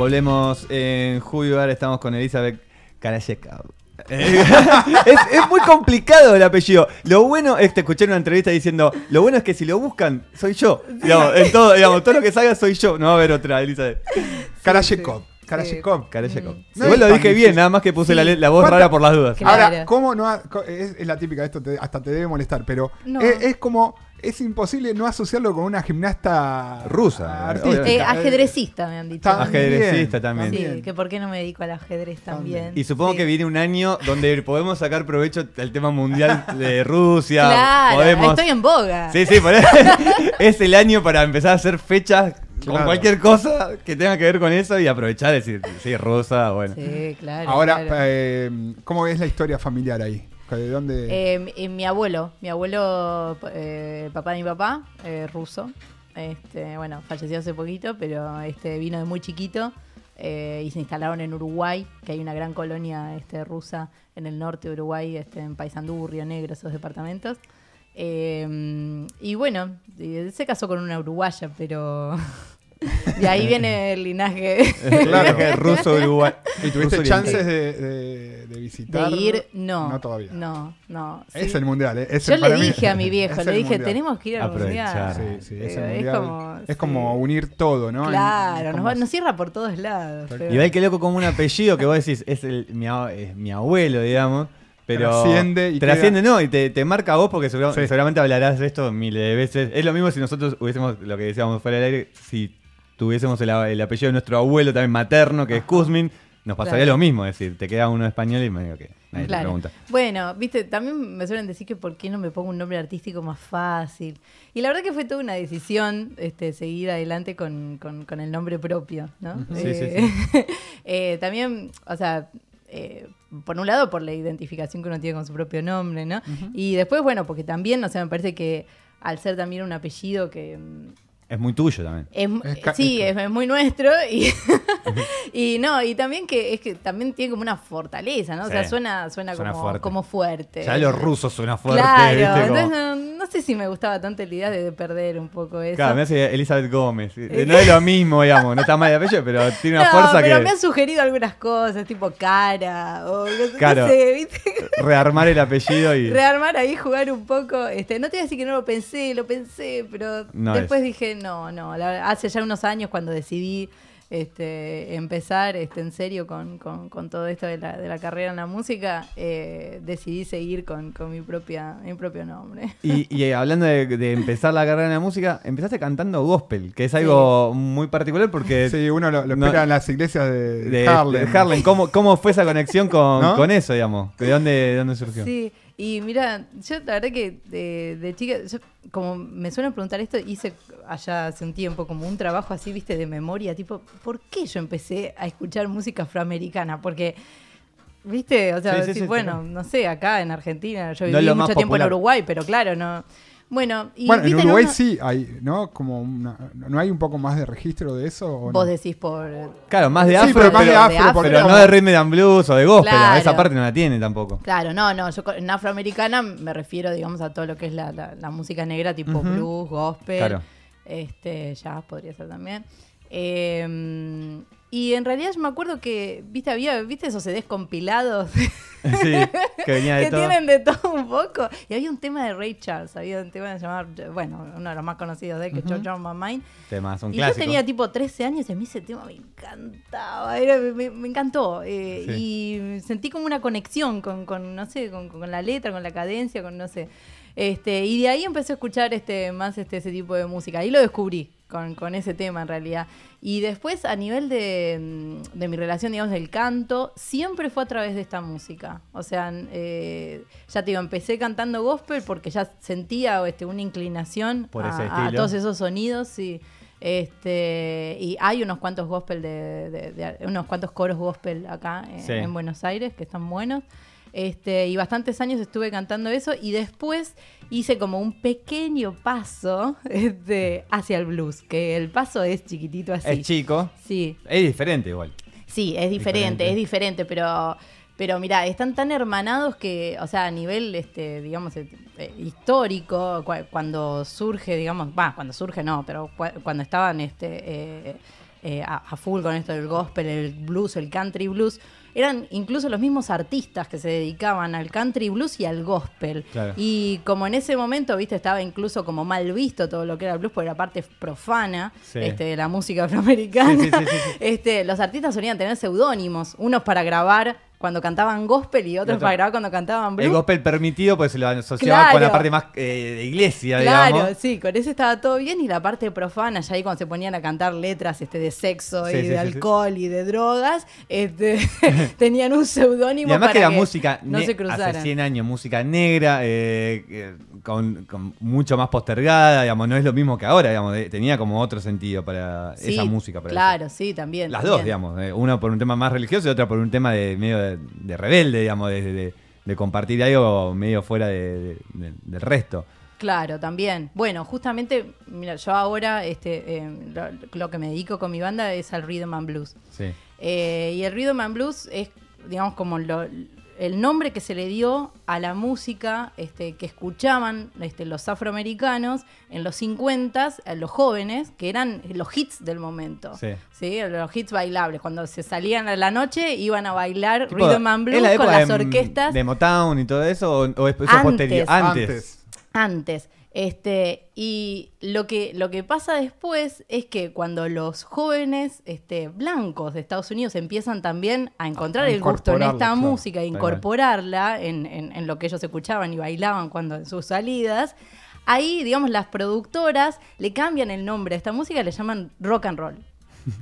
Volvemos en Julio, estamos con Elizabeth Karajeka. ¿Eh? es, muy complicado el apellido. Lo bueno es te escuché en una entrevista diciendo, lo bueno es que si lo buscan, soy yo. Digamos, todo, lo que salga soy yo. No va a haber otra, Elizabeth. Karayekov. Igual lo dije bien, nada más que puse la, voz rara por las dudas. Ahora, ¿cómo no? es, la típica, esto hasta te debe molestar, pero es como es imposible no asociarlo con una gimnasta rusa. Eh, eh, ajedrecista, me han dicho. ajedrecista también. Sí, que por qué no me dedico al ajedrez también. Y supongo que viene un año donde podemos sacar provecho del tema mundial de Rusia. Claro, estoy en boga. Sí, sí, por eso es el año para empezar a hacer fechas con cualquier cosa que tenga que ver con eso y aprovechar, decir, sí, rusa, bueno. Sí, claro. Ahora, eh, ¿cómo ves la historia familiar ahí? ¿De dónde? Em, eh, mi abuelo, mi abuelo, eh, papá de mi papá, eh, ruso. Este, bueno, falleció hace poquito, pero este vino de muy chiquito eh, y se instalaron en Uruguay, que hay una gran colonia este, rusa en el norte de Uruguay, este, en Paysandú, Río Negro, esos departamentos. Em, y bueno, se casó con una uruguaya, pero Y ahí viene el linaje. claro, ruso de Uruguay. ¿Y tuviste chances de, de, de, visitar? De ir, no. No todavía. No, no. Es el mundial, ¿eh? Es Yo le dije a mi viejo, le dije, tenemos que ir al la mundial. es, como, unir todo, ¿no? Claro, nos, cierra por todos lados. Y va ve que loco como un apellido que vos decís, es, el, mi, abuelo, digamos. Pero trasciende y trasciende, no, y te, marca a vos porque seguramente hablarás de esto miles de veces. Es lo mismo si nosotros hubiésemos, lo que decíamos fuera del aire, si tuviésemos el, apellido de nuestro abuelo también materno, que es Kuzmin, nos pasaría lo mismo, es decir, te queda uno español y me digo que nadie pregunta. Bueno, viste, también me suelen decir que por qué no me pongo un nombre artístico más fácil. Y la verdad que fue toda una decisión este, seguir adelante con, el nombre propio, ¿no? Sí, eh, eh, también, o sea, eh, por un lado por la identificación que uno tiene con su propio nombre, ¿no? Y después, bueno, porque también, o sea, me parece que al ser también un apellido que es muy tuyo también. sí, es, muy nuestro. Y, no, y también que es que también tiene como una fortaleza, ¿no? O sea, suena, suena, como, fuerte. como, fuerte. Ya los rusos suena fuerte. Claro, no sé si me gustaba tanto la idea de perder un poco eso. Claro, me hace Elizabeth Gómez. Eh, eh. No es lo mismo, digamos, no está mal de apellido, pero tiene una fuerza pero me han sugerido algunas cosas, tipo cara, o no, sé, ¿viste? Rearmar el apellido y. Rearmar ahí, jugar un poco. Este, no te voy a decir que no lo pensé, lo pensé, pero después dije, no, no. hace ya unos años cuando decidí este, empezar este, en serio con, todo esto de la, carrera en la música, eh, decidí seguir con, mi, propia, mi propio nombre. Y, eh, hablando de, empezar la carrera en la música, empezaste cantando gospel, que es algo muy particular porque... Sí, uno lo, en las iglesias de, Harlem. ¿Cómo, fue esa conexión con, eso, digamos? ¿De dónde, de dónde surgió? Sí. Y mira, yo la verdad que de, chica, como me suelen preguntar esto, hice allá hace un tiempo como un trabajo así, viste, de memoria, tipo, ¿por qué yo empecé a escuchar música afroamericana? Porque, viste, o sea, bueno, no sé, acá en Argentina, yo viví mucho tiempo en Uruguay, pero claro, no bueno, y en Uruguay sí hay, ¿no? Como ¿No hay un poco más de registro de eso? Vos decís por... Claro, más de afro, pero, de no de rhythm blues o de gospel. Esa parte no la tiene tampoco. Claro, no, no. Yo en afroamericana me refiero, digamos, a todo lo que es la, la, música negra, tipo blues, gospel, este, jazz podría ser también. Eh, y en realidad yo me acuerdo que, viste, había, viste esos CDs compilados. Sí, que de que tienen de todo un poco. Y había un tema de Ray Charles, había un tema de llamar, bueno, uno de los más conocidos de él, que es My Mind. y yo tenía tipo 13 años y a mí ese tema me encantaba, me, encantó. Eh, y sentí como una conexión con, no sé, con, la letra, con la cadencia, con no sé. Este, y de ahí empecé a escuchar este, más este, ese tipo de música. Ahí lo descubrí con, ese tema en realidad. Y después a nivel mm, de, mi relación, digamos, del canto, siempre fue a través de esta música. O sea, eh, ya te digo, empecé cantando gospel porque ya sentía este, una inclinación a, todos esos sonidos y... Este, y hay unos cuantos gospel de, unos cuantos coros gospel acá eh, en Buenos Aires que están buenos. Este, y bastantes años estuve cantando eso y después hice como un pequeño paso este, hacia el blues, que el paso es chiquitito así. Es chico. Sí. Es diferente igual. Sí, es diferente, es diferente, pero pero mira, están tan hermanados que, o sea, a nivel, este, digamos, eh, eh, histórico, cuando surge, digamos, va, cuando surge no, pero cuando estaban este, eh, a, full con esto del gospel, el blues, el country blues, eran incluso los mismos artistas que se dedicaban al country blues y al gospel. Y como en ese momento, viste, estaba incluso como mal visto todo lo que era el blues, por la parte profana este, de la música afroamericana, este, los artistas solían tener seudónimos, unos para grabar cuando cantaban gospel y otros para grabar cuando cantaban blues. El gospel permitido pues se lo asociaba con la parte más eh, de iglesia, claro, sí, con eso estaba todo bien y la parte profana, ya ahí cuando se ponían a cantar letras este, de sexo y de alcohol y de drogas, este, tenían un seudónimo además que la música, no se hace 100 años, música negra, eh, eh, con, mucho más postergada, digamos, no es lo mismo que ahora, digamos, tenía como otro sentido para esa música. claro, sí, también. Las dos, digamos, una por un tema más religioso y otra por un tema de medio de de, rebelde, digamos, de, de, compartir algo medio fuera del resto. Claro, también. Bueno, justamente, mira, yo ahora este, eh, lo, que me dedico con mi banda es al rhythm and blues. Eh, y el rhythm and blues es, digamos, como lo, el nombre que se le dio a la música este, que escuchaban este, los afroamericanos en los 50, los jóvenes, que eran los hits del momento. Sí. Los hits bailables. Cuando se salían a la noche iban a bailar Rhythm and Blues con las mm, orquestas. ¿De Motown y todo eso? ¿O, Antes. antes. Este, y lo que, lo que pasa después es que cuando los jóvenes este, blancos de Estados Unidos empiezan también a encontrar el gusto en esta música, e incorporarla en, lo que ellos escuchaban y bailaban cuando en sus salidas, ahí, digamos, las productoras le cambian el nombre a esta música, le llaman rock and roll.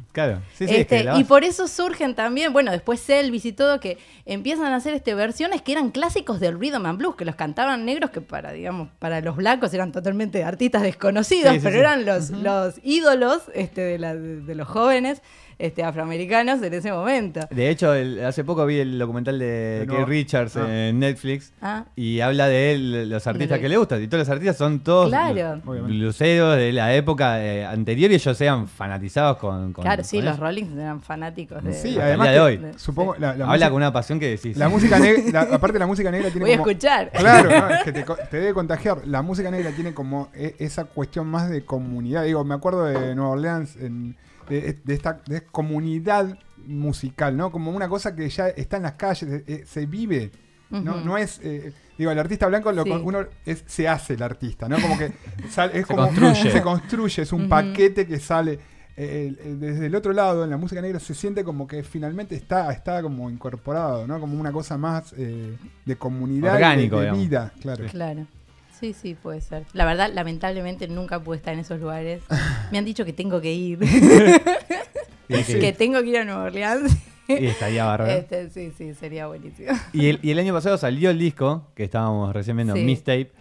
Claro, sí, sí, este, y por eso surgen también, bueno, después Elvis y todo, que empiezan a hacer este, versiones que eran clásicos del rhythm and blues, que los cantaban negros, que para, digamos, para los blancos eran totalmente artistas desconocidos, pero eran los, los ídolos este, de los jóvenes este, afroamericanos en ese momento. De hecho, hace poco vi el documental de Keith Richards ah. en Netflix ah. y habla de él, los artistas que le gustan. Y todos los artistas son todos claro. luceros de la época eh, anterior y ellos sean fanatizados con. claro, sí, los Rollings eran fanáticos de. Sí, además. De hoy. Supongo, habla con una pasión que decís. La música negra, aparte, la música negra tiene. Voy a escuchar. Claro, te, te debe contagiar. La música negra tiene como e, esa cuestión más de comunidad. Digo, me acuerdo de Nueva Orleans en de, esta comunidad musical, ¿no? Como una cosa que ya está en las calles, eh, eh, se vive. No, no es. Eh, digo, el artista blanco lo uno es, se hace el artista, ¿no? Como que es se como construye. se construye, es un paquete que sale. desde el otro lado, en la música negra, se siente como que finalmente está, está como incorporado, ¿no? Como una cosa más de comunidad, de, vida, claro. Claro. Sí, sí, puede ser. La verdad, lamentablemente nunca pude estar en esos lugares. Me han dicho que tengo que ir. que, tengo que ir a Nueva Orleans. Y estaría bárbaro. Este, sí, sí, sería buenísimo. Y el, y el, año pasado salió el disco que estábamos recién viendo, Miss Mistape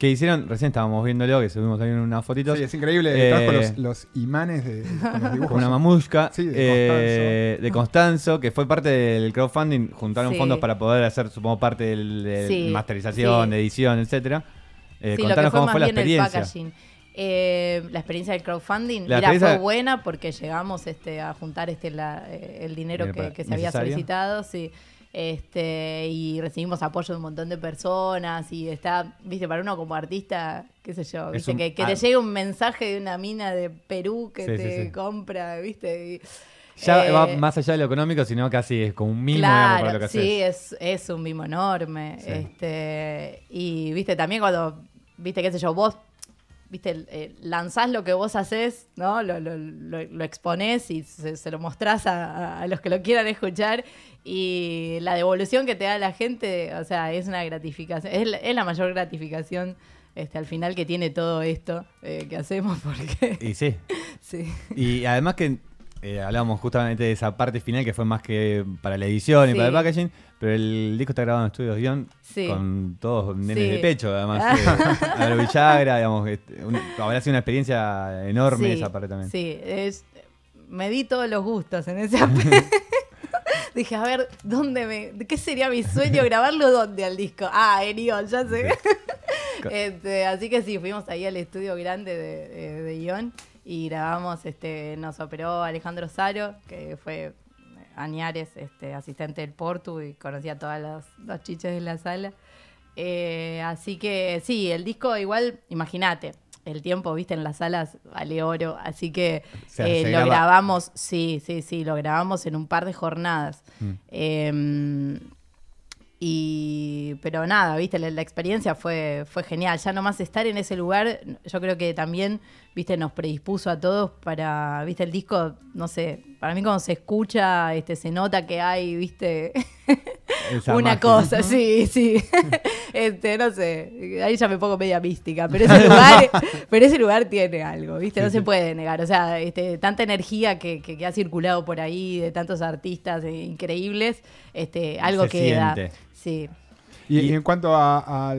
que hicieron, recién estábamos viéndolo, que subimos también unas fotitos. Sí, es increíble, eh, los, imanes de Una mamushka. Eh, de, Constanzo. que fue parte del crowdfunding, juntaron fondos para poder hacer, supongo, parte del, de masterización, edición, etcétera. Eh, fue cómo fue la experiencia. Eh, la experiencia del crowdfunding la fue buena porque llegamos este, a juntar este, el dinero que, se había solicitado. Sí. Este, y recibimos apoyo de un montón de personas y está, viste, para uno como artista, qué sé yo, que, te llegue un mensaje de una mina de Perú que te compra, viste. ya va eh, más allá de lo económico, sino casi es como un mimo claro, Sí, Es, un mimo enorme. Este, y viste, también cuando, viste, qué sé yo, vos viste, eh, lanzás lo que vos haces, ¿no? Lo, lo, exponés y se, lo mostrás a, los que lo quieran escuchar y la devolución que te da la gente, o sea, es una gratificación, es la, mayor gratificación este, al final que tiene todo esto eh, que hacemos. Y sí. sí. Y además que eh, hablábamos justamente de esa parte final que fue más que para la edición y para el packaging, pero el disco está grabado en estudios guión con todos nenes de pecho, además. a ah. eh, Villagra, digamos, este, habrá sido una experiencia enorme esa parte también. Sí, me di todos los gustos en ese aspecto. Dije, a ver, ¿dónde me.? ¿Qué sería mi sueño? ¿Grabarlo dónde al disco? Ah, en Ion, ya sé. Este, así que sí, fuimos ahí al estudio grande de, de, Ion y grabamos, este, nos operó Alejandro Saro, que fue eh, Añares, este, asistente del Portu y conocía todas las, los chiches de la sala. Eh, así que sí, el disco igual, imagínate, el tiempo, viste, en las salas vale oro. Así que eh, lo grabamos, sí, sí, sí, lo grabamos en un par de jornadas. Mm. Em, y, pero nada, viste, la, experiencia fue, fue genial. Ya nomás estar en ese lugar, yo creo que también, viste, nos predispuso a todos para, viste, el disco, no sé, para mí cuando se escucha, este, se nota que hay, viste, una cosa, sí, sí. este, no sé, ahí ya me pongo media mística, pero ese lugar, pero ese lugar tiene algo, ¿viste? No se puede negar, o sea, este, tanta energía que, ha circulado por ahí de tantos artistas e increíbles, este, algo que queda. Sí. Y, en cuanto a,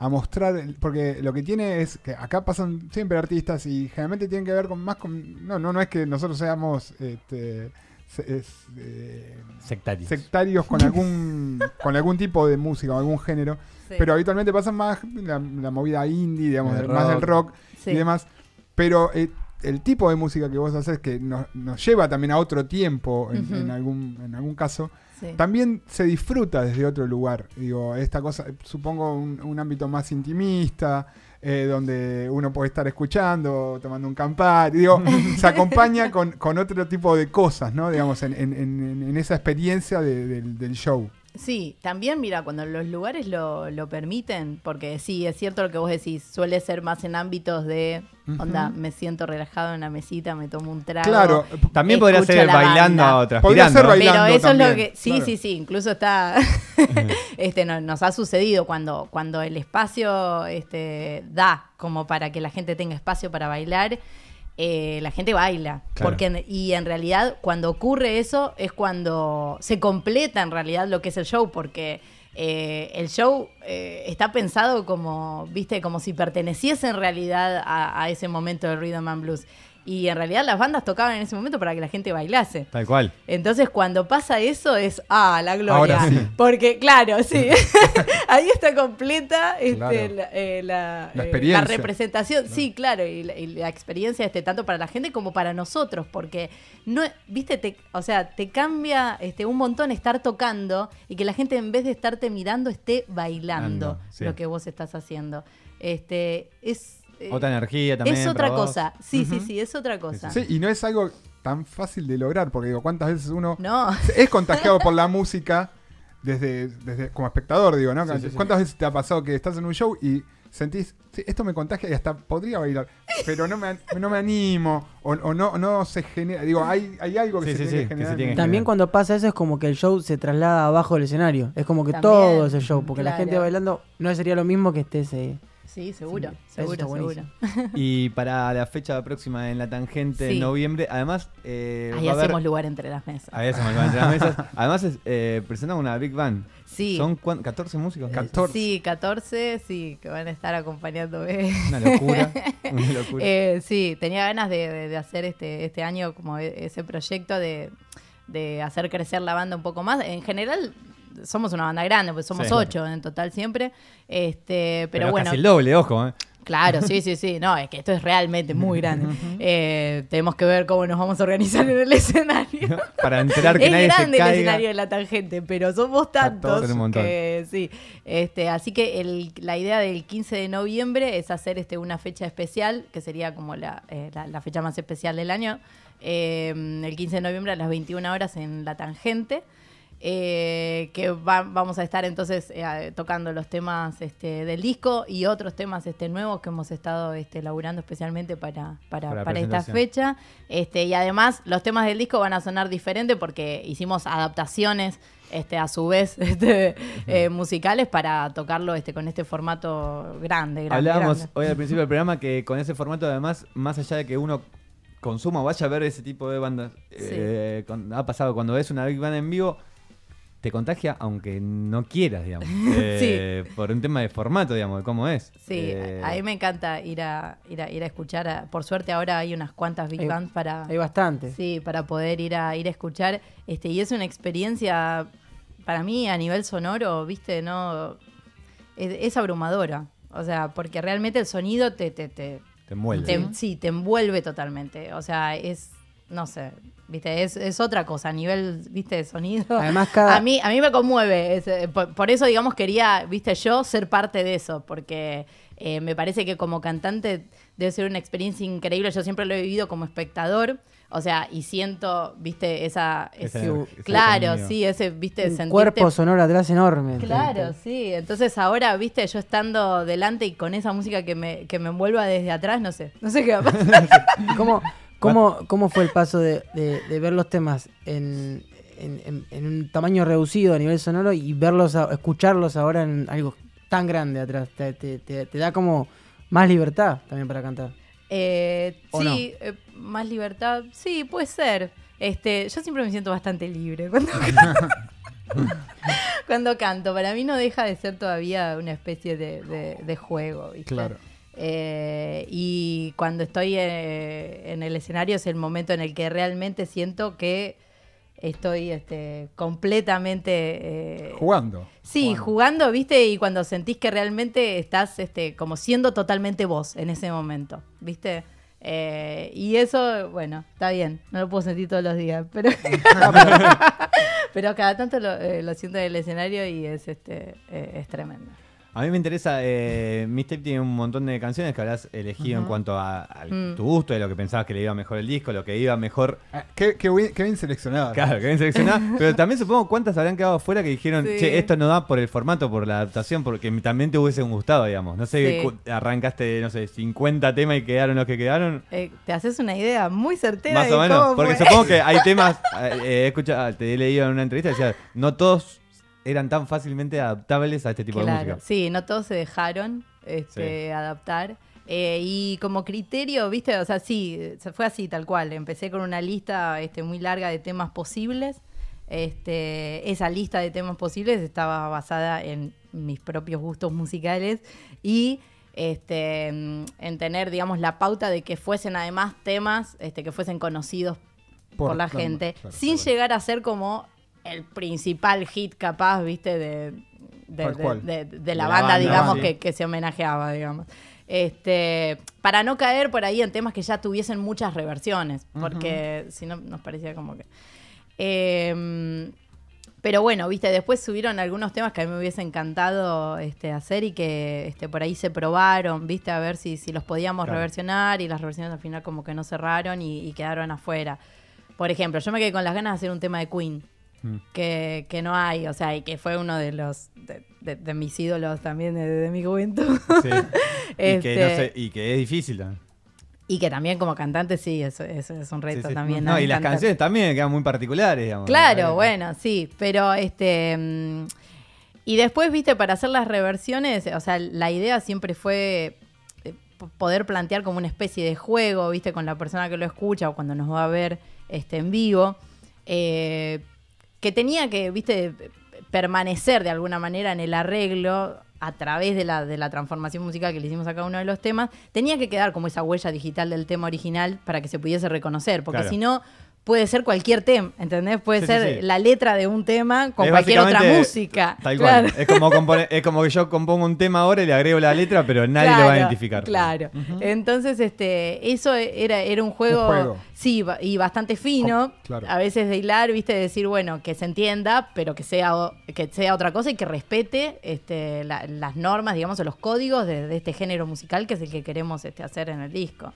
mostrar, porque lo que tiene es que acá pasan siempre artistas y generalmente tienen que ver con más con, no, no, no es que nosotros seamos este, eh, sectarios. con algún con algún tipo de música o algún género, pero habitualmente pasa más la, movida indie, digamos, más del rock y demás, pero eh, el tipo de música que vos haces que nos, lleva también a otro tiempo en, algún caso. También se disfruta desde otro lugar, digo, esta cosa, supongo un ámbito más intimista, eh, donde uno puede estar escuchando, tomando un campar, se acompaña con, otro tipo de cosas, ¿no? Digamos, en, esa experiencia del, show. Sí, también mira, cuando los lugares lo, permiten, porque sí, es cierto lo que vos decís, suele ser más en ámbitos de Onda, me siento relajado en la mesita, me tomo un trago. Claro, también podría ser bailando a otras. Podría ser bailando. Pero eso es lo que. Sí, sí, sí. Incluso está. este, nos ha sucedido cuando, cuando el espacio este, da como para que la gente tenga espacio para bailar. Eh, la gente baila. Porque y en realidad, cuando ocurre eso, es cuando se completa en realidad lo que es el show, porque eh, el show eh, está pensado como, viste, como si perteneciese en realidad a, ese momento del rhythm and blues. Y en realidad las bandas tocaban en ese momento para que la gente bailase. Tal cual. Entonces cuando pasa eso es, ah, la gloria. Porque claro, sí. Ahí está completa este, la, eh, eh, representación. Sí, claro, y, la, experiencia este, tanto para la gente como para nosotros. Porque, no viste, o sea, te cambia este, un montón estar tocando y que la gente en vez de estarte mirando esté bailando lo que vos estás haciendo. Este, es eh, otra energía también. Es otra cosa. Sí, sí, sí, es otra cosa. Sí, y no es algo tan fácil de lograr, porque digo, ¿cuántas veces uno es contagiado por la música desde, como espectador, digo, ¿no? ¿Cuántas veces te ha pasado que estás en un show y sentís, esto me contagia y hasta podría bailar, pero no me, no me animo, o, no, no se genera, digo, hay, algo que, se, tiene También cuando pasa eso es como que el show se traslada abajo del escenario, es como que todo ese show, porque la gente bailando no sería lo mismo que estés eh, Sí, seguro, seguro, seguro. Y para la fecha próxima en la tangente de noviembre, además. Eh, ahí hacemos lugar entre las mesas. Ahí hacemos lugar entre las mesas. Además, es, eh, presentan una Big Band. ¿Son 14 músicos? 14. Eh, sí, 14, sí, que van a estar acompañando Una locura. Eh, sí, tenía ganas de, hacer este, este, año como e, ese proyecto de hacer crecer la banda un poco más. En general, somos una banda grande, pues somos ocho en total siempre. Este, pero, bueno. Casi el doble, ojo, ¿eh? Claro, sí, sí, sí. No, es que esto es realmente muy grande. Eh, tenemos que ver cómo nos vamos a organizar en el escenario. Para enterar que nadie grande caiga. el escenario de la tangente, pero somos tantos. sí. Este, así que la idea del 15 de noviembre es hacer este, una fecha especial, que sería como la, eh, fecha más especial del año. el 15 de noviembre a las 21 horas en la tangente eh, que vamos a estar entonces eh, tocando los temas este, del disco y otros temas este, nuevos que hemos estado este, laburando especialmente para, para, para, esta fecha. Este, y además los temas del disco van a sonar diferente porque hicimos adaptaciones este, a su vez este, eh, musicales para tocarlo este, con este formato grande. Hablábamos hoy al principio del programa que con ese formato además, más allá de que uno consuma o vaya a ver ese tipo de bandas, eh, ha pasado cuando ves una big band en vivo, te contagia aunque no quieras, digamos. Eh, por un tema de formato, digamos, de cómo es. Sí, eh, a mí me encanta ir a, ir a, ir a escuchar. por suerte ahora hay unas cuantas big bands para... Hay bastante. Sí, para poder ir a, ir a escuchar. Este, y es una experiencia, para mí, a nivel sonoro, viste, no... Es, abrumadora. O sea, porque realmente el sonido te... Te, te, te envuelve. sí, te envuelve totalmente. O sea, es no sé, viste, es, otra cosa a nivel, viste, de sonido. Además, cada... a, mí, a mí me conmueve. Eh, por, eso, digamos, quería, viste, yo ser parte de eso, porque eh, me parece que como cantante debe ser una experiencia increíble. Yo siempre lo he vivido como espectador. O sea, y siento, viste, esa. claro, sí, ese, viste, Un cuerpo sonoro atrás enorme. Claro, sí. Entonces ahora, viste, yo estando delante y con esa música que me, que me envuelva desde atrás, no sé. No sé qué va a pasar. ¿Cómo, fue el paso de, ver los temas en, en, un tamaño reducido a nivel sonoro y verlos, escucharlos ahora en algo tan grande atrás? Te, da como más libertad también para cantar. Eh, sí, eh, más libertad. Sí, puede ser. Este, yo siempre me siento bastante libre cuando canto. Para mí no deja de ser todavía una especie de, juego. Claro. Eh, y cuando estoy eh, en el escenario es el momento en el que realmente siento que estoy este, completamente... Eh, jugando. Sí, jugando. ¿viste? Y cuando sentís que realmente estás este, como siendo totalmente vos en ese momento, ¿viste? y eso, bueno, está bien. No lo puedo sentir todos los días, pero, pero cada tanto lo, siento en el escenario y es, este, es tremendo. A mí me interesa, eh, tiene un montón de canciones que habrás elegido en cuanto a, mm. tu gusto, de lo que pensabas que le iba mejor el disco, lo que iba mejor. Ah, qué, bien, seleccionado. Claro, qué bien seleccionado. pero también supongo cuántas habrán quedado fuera que dijeron, che, esto no da por el formato, por la adaptación, porque también te hubiese gustado, digamos. No sé, arrancaste, no sé, 50 temas y quedaron los que quedaron. Eh, te haces una idea muy certera. Más o menos, porque supongo que hay temas, eh, eh, escucha, te he leído en una entrevista, decía, no todos eran tan fácilmente adaptables a este tipo de música. Sí, no todos se dejaron este, adaptar. Eh, y como criterio, viste, o sea, sí, fue así, tal cual. Empecé con una lista este, muy larga de temas posibles. Este, esa lista de temas posibles estaba basada en mis propios gustos musicales y este, en tener, digamos, la pauta de que fuesen además temas este, que fuesen conocidos por, la gente, sin llegar a ser como el principal hit capaz, viste, de, de, la, banda, digamos, que, se homenajeaba, digamos. Este, para no caer por ahí en temas que ya tuviesen muchas reversiones, porque si no nos parecía como que... Em, pero bueno, viste, después subieron algunos temas que a mí me hubiese encantado este, hacer y que este, por ahí se probaron, viste, a ver si, los podíamos reversionar y las reversiones al final como que no cerraron y, y quedaron afuera. Por ejemplo, yo me quedé con las ganas de hacer un tema de Queen. Mm. que, no hay, o sea, y que fue uno de los de, mis ídolos también de, mi juventud. Sí. Este, y, que es difícil Y que también como cantante sí, eso, es un reto también. No, y las canciones también quedan muy particulares, digamos. Claro, bueno, sí, pero este... Mm, y después, viste, para hacer las reversiones, o sea, la idea siempre fue eh, poder plantear como una especie de juego, viste, con la persona que lo escucha o cuando nos va a ver este, en vivo. Eh, que tenía que, viste, permanecer de alguna manera en el arreglo a través de la, de la transformación musical que le hicimos a cada uno de los temas, tenía que quedar como esa huella digital del tema original para que se pudiese reconocer, porque si no puede ser cualquier tema, ¿entendés? Puede ser la letra de un tema con cualquier otra música. Tal Es, como que yo compongo un tema ahora y le agrego la letra, pero nadie lo va a identificar. Claro. Entonces, este, eso era, era un juego, sí, y bastante fino. A veces de hilar, viste, de decir, bueno, que se entienda, pero que sea, que sea otra cosa y que respete este, las normas, digamos, o los códigos de, este género musical que es el que queremos este, hacer en el disco.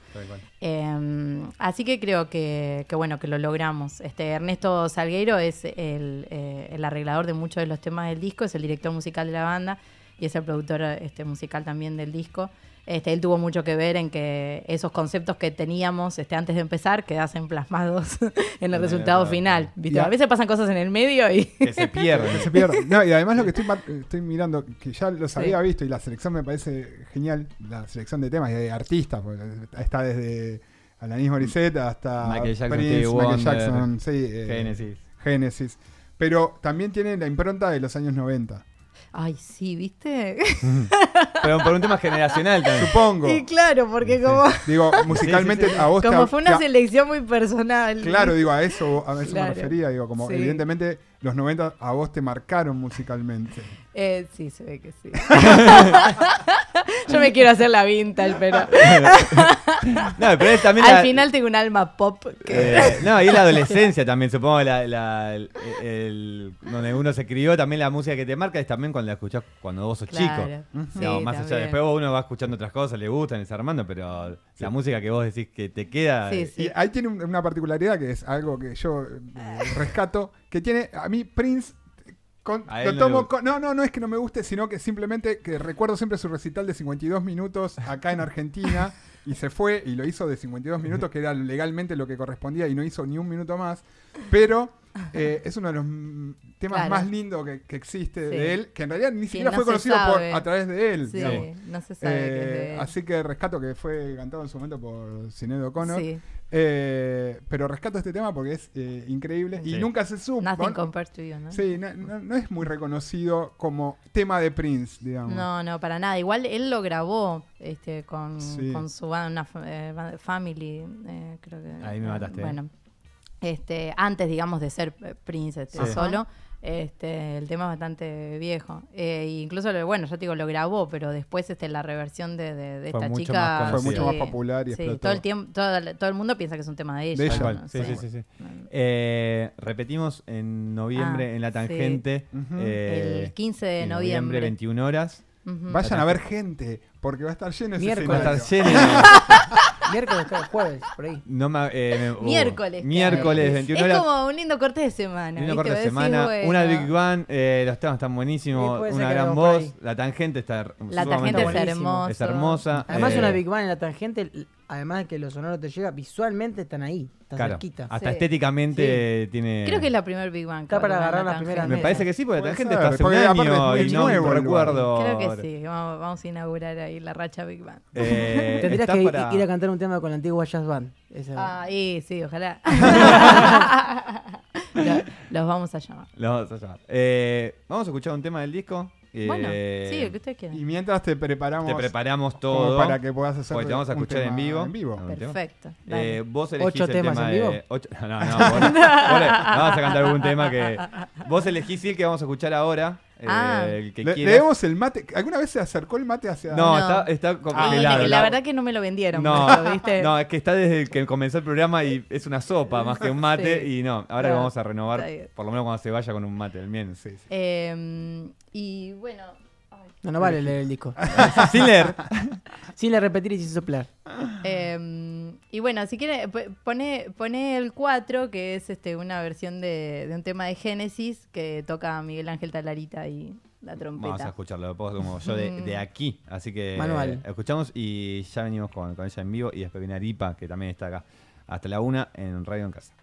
Em, así que creo que, que bueno, que lo logramos. Este, Ernesto Salgueiro es eh, el, arreglador de muchos de los temas del disco, es el director musical de la banda y es el productor este, musical también del disco. Este, él tuvo mucho que ver en que esos conceptos que teníamos este, antes de empezar quedasen plasmados en el resultado final. A, veces pasan cosas en el medio y... Que se pierden. se pierden. y además lo que estoy, mirando, que ya los había visto y la selección me parece genial, la selección de temas y de artistas, porque está desde Alanis Morissette hasta Michael Jackson, Michael Jackson sí, eh, Génesis. Genesis. Pero también tiene la impronta de los años 90. Ay, sí, ¿viste? Pero por un tema generacional también. Supongo. Y claro, porque como. Digo, musicalmente a vos Como fue una selección muy personal. Claro, digo, a eso, a me refería. Digo, como evidentemente los 90 a vos te marcaron musicalmente. Eh, sí, se ve que sí. Yo me quiero hacer la vintage, pero. Al final tengo un alma pop. Eh, no, y la adolescencia también, supongo. La, donde uno se crió, también la música que te marca es también cuando la escuchás cuando vos sos chico. más allá. Después uno va escuchando otras cosas, le gustan, armando, pero la música que vos decís que te queda. y ahí tiene una particularidad que es algo que yo eh, rescato, que tiene. A mí, Prince tomo no, no, no es que no me guste, sino que simplemente que recuerdo siempre su recital de 52 minutos acá en Argentina y se fue y lo hizo de 52 minutos, que era legalmente lo que correspondía y no hizo ni un minuto más. Pero eh, es uno de los temas más lindos que, existe de él, que en realidad ni siquiera fue conocido a través de eh, él. Así que rescato que fue cantado en su momento por Cinedo Cono. Eh, pero rescato este tema porque es eh, increíble y nunca se supo. ¿no? Sí, no, es muy reconocido como tema de Prince, digamos. No, no, para nada. Igual él lo grabó este, con, con su eh, Family, creo que. Ahí me mataste. Bueno, este, antes, digamos, de ser Prince este, solo. Este, el tema es bastante viejo. Eh, incluso, lo, bueno, yo te digo, lo grabó, pero después este, la reversión de, de, esta chica... fue mucho más popular Todo el, tiempo, todo, todo, el mundo piensa que es un tema de ella. sí, sí, eh, repetimos en noviembre ah, en La Tangente. Eh, el 15 de noviembre. 21 horas. Vayan a ver gente, porque va a estar lleno ese Va a estar lleno. Miércoles, jueves, por ahí. Eh, oh, miércoles. miércoles, 21 horas. Es como un lindo corte de semana. Un lindo corte de semana. Una Big Bang, eh, los temas están buenísimos. una gran voz. La tangente está La tangente es, hermosa. es hermosa. Además, eh, una Big Bang en la tangente además de que lo sonoro te llega, visualmente están ahí, están cerquita. Hasta estéticamente tiene. Creo que es la primer Big Bang. Está para agarrar la las primera. Me parece que sí, porque gente está hace un año no nuevo recuerdo. Creo que sí, vamos, a inaugurar ahí la racha Big Bang. Eh, Tendrías que ir a cantar un tema con la antigua jazz band. Ah, y sí, ojalá. los vamos a llamar. Los vamos a llamar. Eh, vamos a escuchar un tema del disco. Eh, bueno, sí, lo que ustedes quieran. Y mientras te preparamos. Te preparamos todo. Para que puedas hacer. te vamos a escuchar en vivo. Perfecto. Eh, vos elegís ¿Ocho el temas tema en vivo? no, no, no. a cantar algún tema que. Vos elegís el que vamos a escuchar ahora. Ah. Eh, el el mate. ¿Alguna vez se acercó el mate hacia.? No, no. está, ah, la verdad que no me lo vendieron. No, es que está desde que comenzó el programa y es una sopa más que un mate. Y no, ahora lo vamos a renovar, por lo menos cuando se vaya con un mate, el mien Sí, em, y bueno. No, no vale leer el disco. Sin leer. Sin leer, repetir y sin soplar. Eh, y bueno, si quiere, pone, pone el 4, que es este, una versión de, un tema de Génesis que toca Miguel Ángel Talarita y la trompeta. Vamos a escucharlo después, como yo de, mm. aquí. Así que Manual. escuchamos y ya venimos con, con, ella en vivo y después viene Aripa, que también está acá. Hasta la una en Radio en Casa.